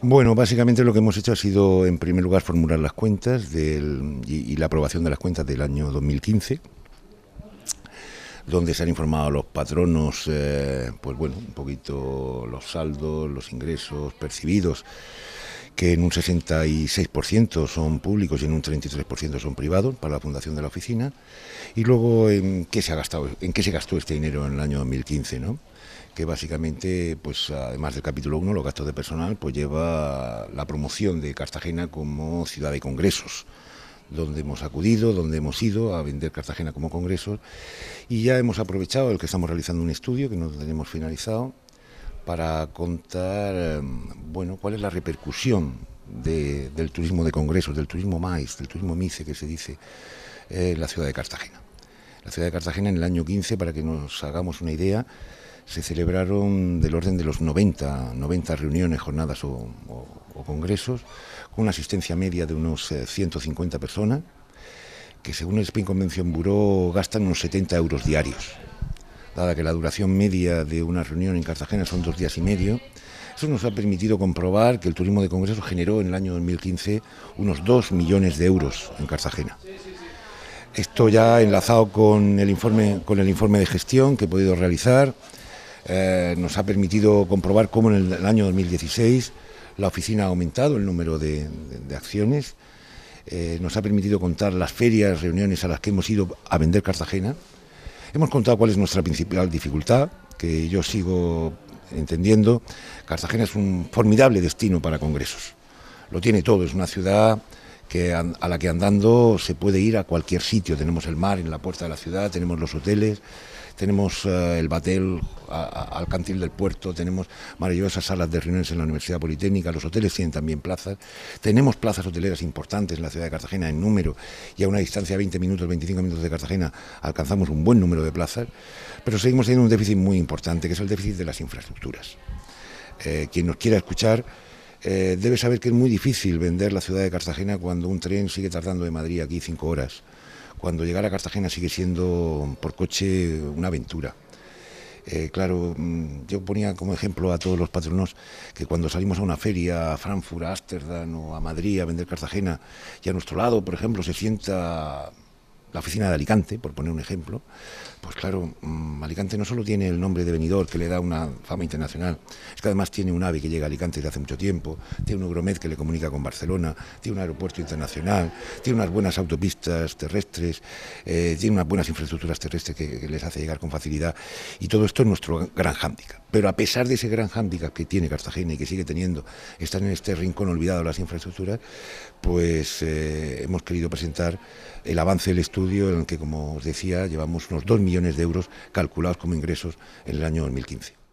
Bueno, básicamente lo que hemos hecho ha sido, en primer lugar, formular las cuentas del, y, la aprobación de las cuentas del año 2015 donde se han informado los patronos, eh, pues bueno, un poquito los saldos, los ingresos percibidos que en un 66% son públicos y en un 33% son privados para la fundación de la oficina. Y luego, ¿en qué se, ha gastado, en qué se gastó este dinero en el año 2015? ¿no? que básicamente, pues además del capítulo 1, los gastos de personal, pues lleva la promoción de Cartagena como ciudad de congresos, donde hemos acudido, donde hemos ido a vender Cartagena como congresos, y ya hemos aprovechado el que estamos realizando un estudio que no tenemos finalizado, para contar em, bueno, cuál es la repercusión del turismo de congresos, del turismo MAIS, del turismo MICE que se dice eh, en la ciudad de Cartagena. La ciudad de Cartagena en el año 15, para que nos hagamos una idea, se celebraron del orden de los 90, 90 reuniones, jornadas o, congresos, con una asistencia media de unos 150 eh, personas, que según el spin Convention Bureau gastan unos 70 euros diarios dada que la duración media de una reunión en Cartagena son dos días y medio. Eso nos ha permitido comprobar que el turismo de congreso generó en el año 2015 unos 2 millones de euros en Cartagena. Esto ya enlazado con el informe, con el informe de gestión que he podido realizar, eh, nos ha permitido comprobar cómo en el, año 2016 la oficina ha aumentado el número de, acciones, eh, nos ha permitido contar las ferias, reuniones a las que hemos ido a vender Cartagena, Hemos contado cuál es nuestra principal dificultad, que yo sigo entendiendo. Cartagena es un formidable destino para congresos. Lo tiene todo, es una ciudad a la que andando se puede ir a cualquier sitio. Tenemos el mar en la puerta de la ciudad, tenemos los hoteles, tenemos eh, el batel al cantil del puerto, tenemos maravillosas salas de reuniones en la Universidad Politécnica, los hoteles tienen también plazas, tenemos plazas hoteleras importantes en la ciudad de Cartagena en número y a una distancia de 20 minutos, 25 minutos de Cartagena alcanzamos un buen número de plazas, pero seguimos teniendo un déficit muy importante, que es el déficit de las infraestructuras. Eh, quien nos quiera escuchar, eh, debe saber que es muy difícil vender la ciudad de Cartagena cuando un tren sigue tardando de Madrid aquí cinco horas. Cuando llegar a Cartagena sigue siendo por coche una aventura. Eh, claro, mm, yo ponía como ejemplo a todos los patronos que cuando salimos a una feria, a Frankfurt, a Ámsterdam o a Madrid a vender Cartagena, y a nuestro lado, por ejemplo, se sienta la oficina de Alicante, por poner un ejemplo, pues claro, mm, Alicante no solo tiene el nombre de venidor que le da una fama internacional, es que además tiene un AVE que llega a Alicante desde hace mucho tiempo, tiene un Euromed que le comunica con Barcelona, tiene un aeropuerto internacional, tiene unas buenas autopistas terrestres, eh, tiene unas buenas infraestructuras terrestres que, les hace llegar con facilidad y todo esto es nuestro gran hándicap. Pero a pesar de ese gran hándicap que tiene Cartagena y que sigue teniendo, están en este rincón olvidado las infraestructuras, pues eh, hemos querido presentar el avance del estudio en el que, como os decía, llevamos unos 2 millones de euros calculados calculados como ingresos en el año 2015.